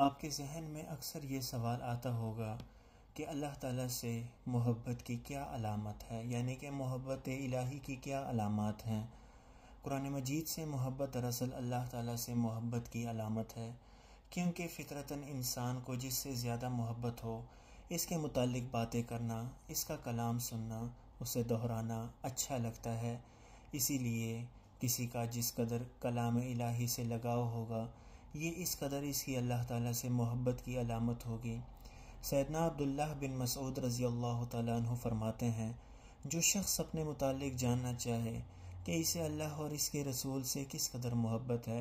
आपके जहन में अक्सर ये सवाल आता होगा कि अल्लाह ताला से मोहब्बत की क्या अलामत है यानी कि मोहब्बत इलाही की क्या अलामत हैं कुरान मजीद से मोहब्बत दरअसल अल्लाह ताला से मोहब्बत की अलामत है क्योंकि फ़ितरतन इंसान को जिससे ज़्यादा मोहब्बत हो इसके मुतालिक बातें करना इसका कलाम सुनना उसे दोहराना अच्छा लगता है इसीलिए किसी का जिस कदर कलाम इलाही से लगाव होगा ये इस कदर इसकी अल्लाह ताला से मोहब्बत की अलामत होगी सैदना अब्दुल्ला बिन मसूद रज़ी अल्लाह तु फरमाते हैं जो शख्स अपने मुतालिक जानना चाहे कि इसे अल्लाह और इसके रसूल से किस कदर मोहब्बत है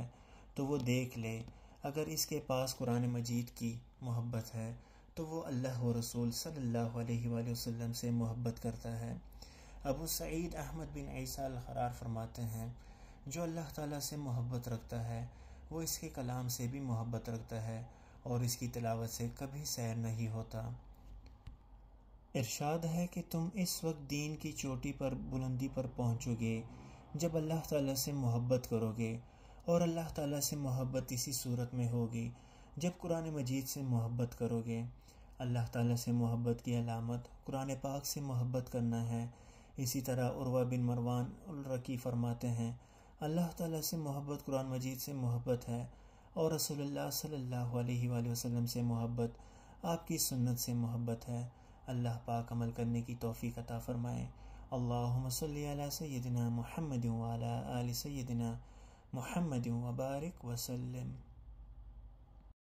तो वो देख ले अगर इसके पास कुरान मजीद की मोहब्बत है तो वो अल्लाह व रसूल सल्लल्लाहु अलैहि वसल्लम से मोहब्बत करता है अब सईद अहमद बिन ऐसा खरार फरमाते हैं जो अल्लाह ताला से मोहब्बत रखता है वो इसके कलाम से भी मोहब्बत रखता है और इसकी तलावत से कभी सैर नहीं होता इरशाद है कि तुम इस वक्त दीन की चोटी पर बुलंदी पर पहुंचोगे जब अल्लाह ताला से मोहब्बत करोगे और अल्लाह ताला से मोहब्बत इसी सूरत में होगी जब कुरान मजीद से मोहब्बत करोगे अल्लाह ताला से मोहब्बत की अलामत कुरान पाक से मोहब्बत करना है इसी तरह उर्वा बिन मरवान उलरकी फरमाते हैं अल्लाह ताला से मोहब्बत कुरान मजीद से मोहब्बत है और रसोल्ला सल्ला वसम से मोहब्बत आपकी सुन्नत से मोहब्बत है अल्लाह पाक अमल करने की तोफ़ी अता फ़रमाएँ अल्ला सदना सैदिना महमदिन आल सैदिना महमद वबारक वसलम